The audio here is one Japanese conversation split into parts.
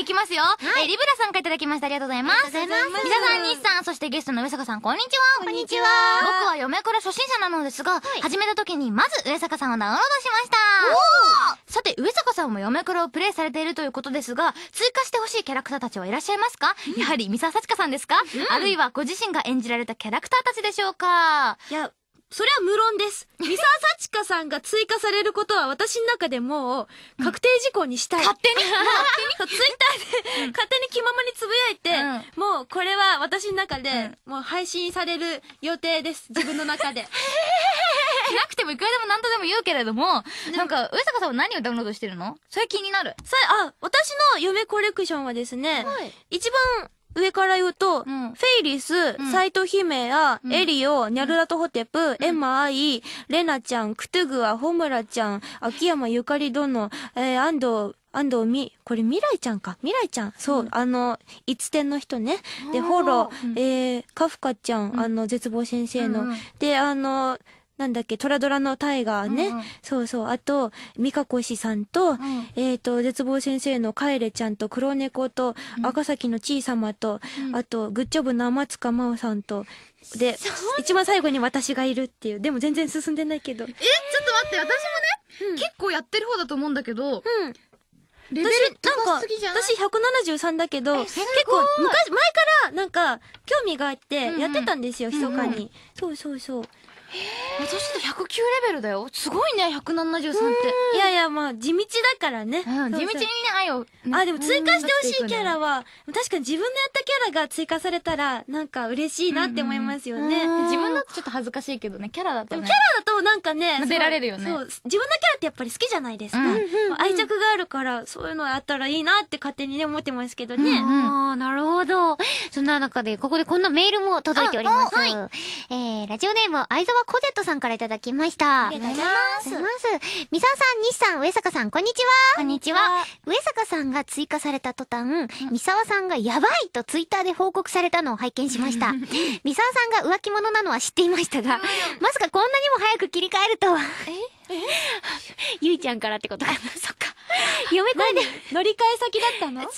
いきますよ。はい、えー、リブラさんからいただきました。ありがとうございます。ありがとうございます。皆さん、西さん、そしてゲストの上坂さん、こんにちは。こんにちは。僕は嫁から初心者なのですが、はい、始めた時にまず上坂さんをダウンロードしました。おさて、上坂さんも嫁からをプレイされているということですが、追加してほしいキャラクターたちはいらっしゃいますか、うん、やはり、三沢幸香さんですか、うん、あるいはご自身が演じられたキャラクターたちでしょうかいや、それは無論です。三沢幸香さんが追加されることは私の中でもう確定事項にしたい。うん、勝手に ツイッターで、勝手に気ままに呟いて、うん、もうこれは私の中で、もう配信される予定です。自分の中で。なくてもいくらでも何とでも言うけれども、なんか、上坂さんは何をダウンロードしてるのそれ気になる。さあ、私の夢コレクションはですね、はい、一番上から言うと、うん、フェイリス、サイト姫や、うん、エリオ、ニャルラトホテプ、うん、エマアイ、レナちゃん、クトゥグア、ホムラちゃん、秋山ゆかり殿、えー、安藤、安藤み、これ未来ちゃんか。未来ちゃん。そう、うん、あの、つ点の人ね。で、ホロ、えー、カフカちゃん、あの、絶望先生の。で、あの、なんだっけ、トラドラのタイガーね。うんそうそう。あと、ミカコシさんと、うん、えっ、ー、と、絶望先生のカエレちゃんと、黒猫と、赤崎のちいさまと、うん、あと、グッジョブの天塚真央さんと、で、一番最後に私がいるっていう。でも全然進んでないけど。え、ちょっと待って、私もね、結構やってる方だと思うんだけど、うん。レベル高すぎじゃない私、私173だけど、結構、昔、前から、なんか、興味があって、やってたんですよ、密かに。そうそうそう。私と109レベルだよ。すごいね、173って。いやいや、まあ、地道だからね。うん、地道にね、愛を、ね。あ、でも追加してほしいキャラは、確かに自分のやったキャラが追加されたら、なんか嬉しいなって思いますよね。うんうん、自分だとちょっと恥ずかしいけどね、キャラだとね。キャラだとなんかね、出られるよね。そう、自分のキャラってやっぱり好きじゃないですか。うん愛着があるから、そういうのあったらいいなって勝手にね、思ってますけどね。ああ、なるほど。そんな中で、ここでこんなメールも届いております。はい、えー、ラジオネーム、相沢コゼットさんからいただきました。ありがとうございます。ますさん、西さん、上坂さん、こんにちは。こんにちは。上坂さんが追加された途端、三沢さんがやばいとツイッターで報告されたのを拝見しました。三沢 さんが浮気者なのは知っていましたが、まさかこんなにも早く切り替えるとは。ええ ゆいちゃんからってことかな。そっか。嫁 込ん乗り換え先だったの違うよ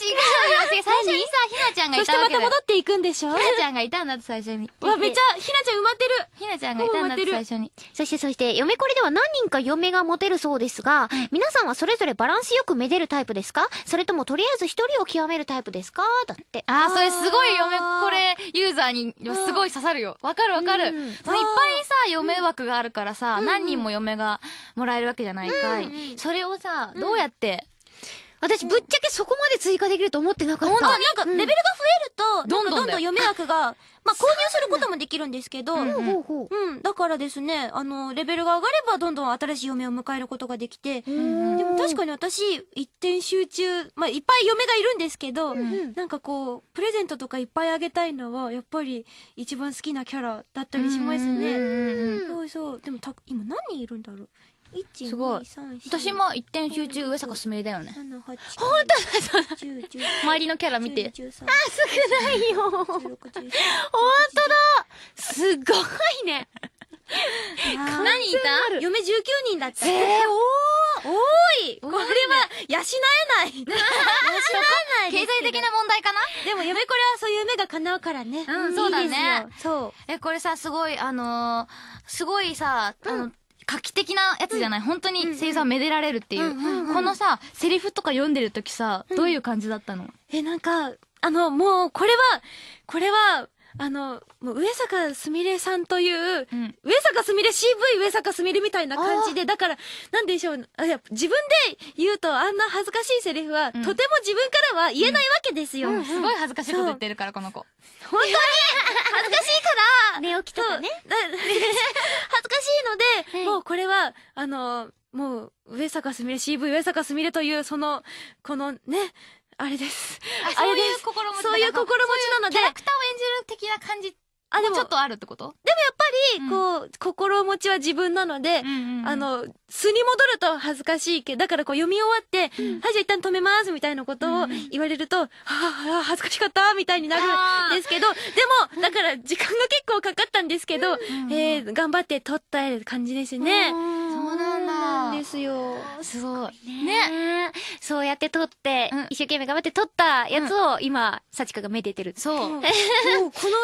最初にさひなちゃんがいたんだそしてまた戻っていくんでしょひなちゃんがいたんだって最初に わめっちゃひなちゃん埋まってるひなちゃんがいたんだって最初にそしてそして嫁これでは何人か嫁がモテるそうですが、皆さんはそれぞれバランスよくめでるタイプですかそれともとりあえず一人を極めるタイプですかだってああそれすごい嫁これユーザーにすごい刺さるよわかるわかる、いっぱいさ嫁枠があるからさ、何人も嫁がもらえるわけじゃないかい、それをさどうやってって。。私、ぶっちゃけそこまで追加できると思ってなかった。本当なんか、レベルが増えると、どんどんどんどん読み枠がまあ、購入することもできるんですけど、うん、うん、だからですね、あの、レベルが上がればどんどん新しい嫁を迎えることができて、でも確かに私、一点集中、まあ、いっぱい嫁がいるんですけど、うん、なんかこう、プレゼントとかいっぱいあげたいのは、やっぱり一番好きなキャラだったりしますね。そうそう。でもた、今何人いるんだろうすごい。私も一点集中上坂すみれだよね。ほんとだ、周りのキャラ見て。あ、少ないよ。当だすごいね 何いた嫁19人だって。えー、お多いこれは、養えない。養えない。経済的な問題かなでも嫁これはそういう夢が叶うからね。うん、そうだね。そう。え、これさ、すごい、あのすごいさ、あの、画期的なやつじゃない、本当に声優さんめでられるっていう。このさ、セリフとか読んでるときさ、どういう感じだったのえ、なんか、あの、もう、これは、これは、あの、もう上坂すみれさんという、うん、上坂すみれ CV 上坂すみれみたいな感じで、だから、なんでしょう、あや自分で言うとあんな恥ずかしいセリフは、うん、とても自分からは言えないわけですよ。うん、すごい恥ずかしいこと言ってるから、この子。本当に恥ずかしいから寝起きとかね。恥ずかしいので、はい、もうこれは、あの、もう、上坂すみれ、CV 上坂すみれという、その、このね、あれです。そういう心持ちそういう心持ちなので。キャラクターを演じる的な感じあ、でもちょっとあるってことでもやっぱり、こう、心持ちは自分なので、あの、素に戻ると恥ずかしいけど、だからこう読み終わって、はい、じゃあ一旦止めますみたいなことを言われると、はは恥ずかしかったみたいになるんですけど、でも、だから時間が結構かかったんですけど、え頑張って撮った感じですね。ですよ。すごい。ね。そうやって撮って、一生懸命頑張って撮ったやつを、今、幸子がめでてる。そう。この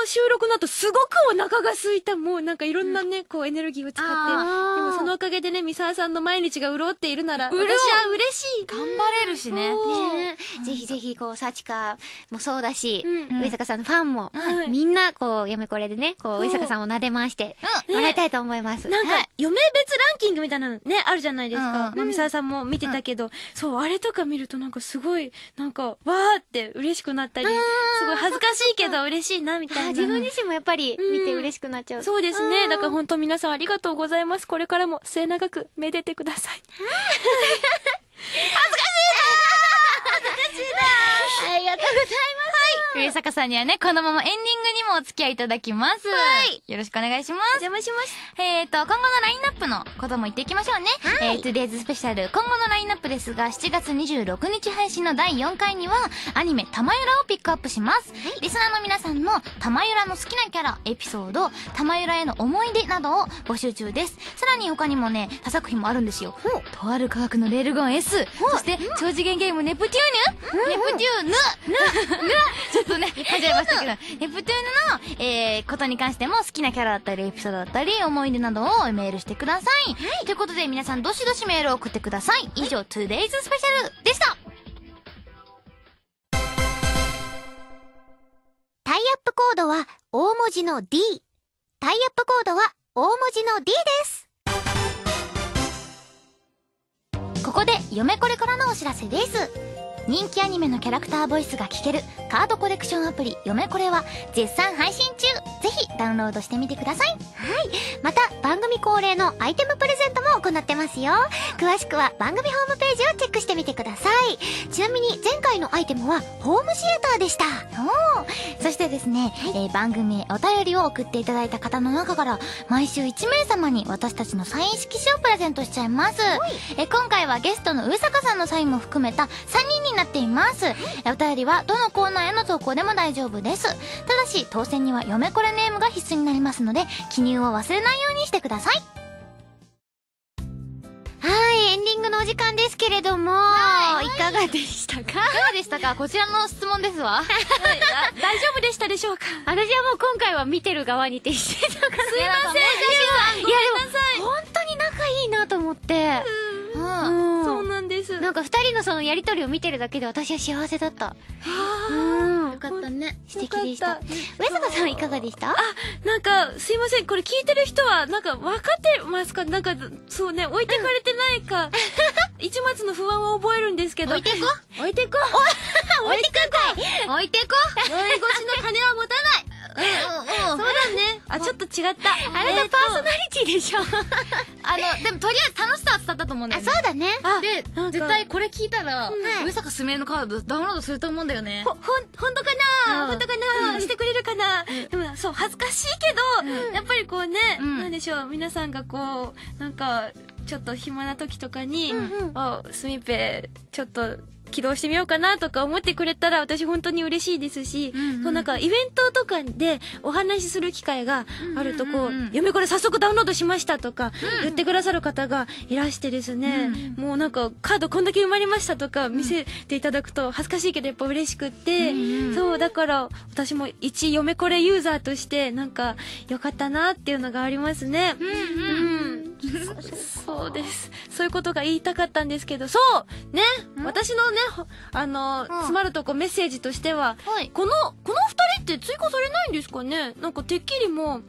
収録の後、すごくお腹が空いた。もう、なんかいろんなね、こう、エネルギーを使って。でも、そのおかげでね、三沢さんの毎日が潤っているなら、私は嬉しい。頑張れるしね。ぜひぜひ、こう、幸子もそうだし、上坂さんのファンも、みんな、こう、やめこれでね、こう、上坂さんを撫で回して、もらいたいと思います。なんか、嫁別ランキングみたいなのね、あるじゃないないですか。ま沢さんも見てたけど、そう、あれとか見るとなんかすごい、なんか、わーって嬉しくなったり、すごい恥ずかしいけど嬉しいな、みたいな。自分自身もやっぱり見て嬉しくなっちゃう。そうですね。だから本当皆さんありがとうございます。これからも末永くめでてください。恥ずかしいな 恥ずかしいな ありがとうございます。上坂さんにはね、このままエンディングにもお付き合いいただきます。はい。よろしくお願いします。お邪魔します。えっ、ー、と、今後のラインナップのことも言っていきましょうね。はい、えー、Today's スペシャル、今後のラインナップですが、7月26日配信の第4回には、アニメ、玉ゆらをピックアップします。はい、リスナーの皆さんの玉ゆらの好きなキャラ、エピソード、玉ゆらへの思い出などを募集中です。さらに他にもね、他作品もあるんですよ。とある科学のレールガン S、そして、超次元ゲームネプテューヌ、ネプテューヌ、ヌ、ヌ、ちょっとね、始まましたけど、ネプトゥーヌの、えー、ことに関しても好きなキャラだったり、エピソードだったり、思い出などをメールしてください。はい、ということで皆さんどしどしメールを送ってください。以上、トゥデイズスペシャルでしたタイアップコードは大文字の D。タイアップコードは大文字の D です。ここで、嫁これからのお知らせです。人気アニメのキャラクターボイスが聞けるカードコレクションアプリ「嫁これ」は絶賛配信中ダウンロードしてみてください。はい。また、番組恒例のアイテムプレゼントも行ってますよ。詳しくは番組ホームページをチェックしてみてください。ちなみに、前回のアイテムは、ホームシアターでした。おお。そしてですね、はい、えー、番組お便りを送っていただいた方の中から、毎週1名様に私たちのサイン色紙をプレゼントしちゃいます。えー、今回はゲストの上坂さんのサインも含めた3人になっています。お便りは、どのコーナーへの投稿でも大丈夫です。ただし、当選には嫁これネームがは必須になりますので、記入を忘れないようにしてください。はい、エンディングのお時間ですけれども、はい、いかがでしたかいかがでしたかこちらの質問ですわ。大丈夫でしたでしょうか私はもう今回は見てる側に徹してたから。すいません、ごめない。いやでも、本当に仲いいなと思って。うん。そうなんです。なんか二人のそのやりとりを見てるだけで私は幸せだった。はぁ。よかったね。素敵でした。上坂さんいかがでしたあ、なんか、すいません。これ聞いてる人は、なんか、分かってますかなんか、そうね、置いてかれてないか。一末の不安を覚えるんですけど。置いてこ置いてこ置いてこ置いてこ 酔い越しの金は持たないそうだね。あ、ちょっと違った。あれがパーソナリティでしょ。あの、でもとりあえず楽しさは伝わったと思うんだよね。あ、そうだね。で、絶対これ聞いたら、上坂すみれのカードダウンロードすると思うんだよね。ほ、ほん、ほかな本当かなしてくれるかなでも、そう、恥ずかしいけど、やっぱりこうね、なんでしょう、皆さんがこう、なんか、ちょっと暇な時とかに、あ、すみぺ、ちょっと、起動してみようかなとか思ってくれたら私本当に嬉しいですし、うんうん、そうなんかイベントとかでお話しする機会があるとこう,、うんうんうん、嫁これ早速ダウンロードしましたとか言ってくださる方がいらしてですね、うん、もうなんかカードこんだけ埋まりましたとか見せていただくと恥ずかしいけどやっぱ嬉しくって、うんうん、そうだから私も一嫁これユーザーとしてなんか良かったなっていうのがありますね。うん、うんそうですそういうことが言いたかったんですけどそうね私のねあの、うん、詰まるとこメッセージとしては、はい、このこの2人って追加されないんですかねなんかてっきりも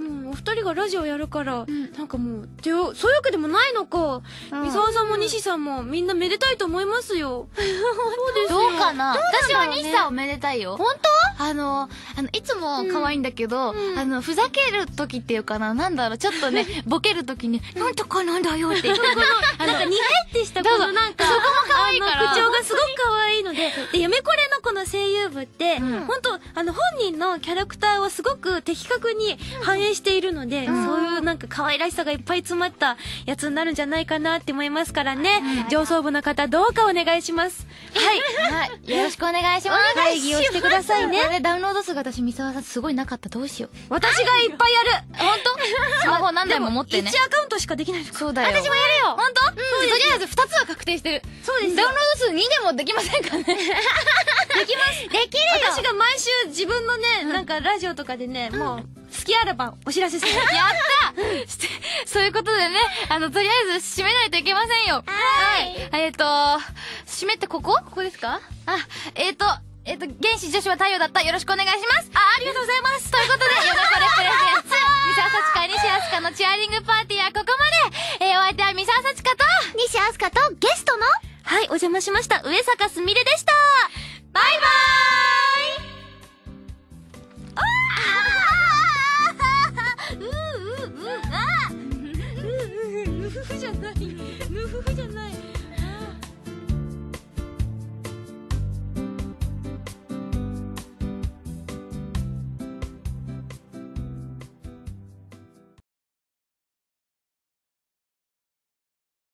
うん、お二人がラジオやるから、うん、なんかもうでそういうわけでもないのか、伊沢さんも西さんもみんなめでたいと思いますよ、そうですどうかな、ね、私は西さんおめでたいよ本当あの、あの、いつも可愛いんだけど、うん、あの、ふざける時っていうかな、なんだろう、ちょっとね、ボケる時に、なんとかなんだよって言ってこの、なんか、にへってしたこのなんか、そこも可愛いから。口調がすごく可愛いので、で、めこれのこの声優部って、うん、本当あの、本人のキャラクターをすごく的確に反映しているので、うん、そういうなんか可愛らしさがいっぱい詰まったやつになるんじゃないかなって思いますからね、上層部の方どうかお願いします。はい。はい、よろしくお願いします。会議をしてくださいね。れダウンロード数が私三沢さんすごいなかったどうしよう私がいっぱいやる本当スマホ何台も持ってね1アカウントしかできないそうだよ私もやるよ本当うんとりあえず2つは確定してるそうですダウンロード数2でもできませんかね できますできるよ私が毎週自分のねなんかラジオとかでね、もう好きあらばお知らせする。やったそういうことでね、あの、とりあえず締めないといけませんよ。はい。えっ、と、締めってここここですかあ、えっ、と、えっ、と、原始女子は太陽だった。よろしくお願いします。あ、ありがとうございます。ということで、ヨネコレプレゼンツ、ミササチカ、西アスカのチアリングパーティーはここまで。えー、お相手はミササチカと、西アスカとゲストの、はい、お邪魔しました。上坂すみれでした。バイバーイ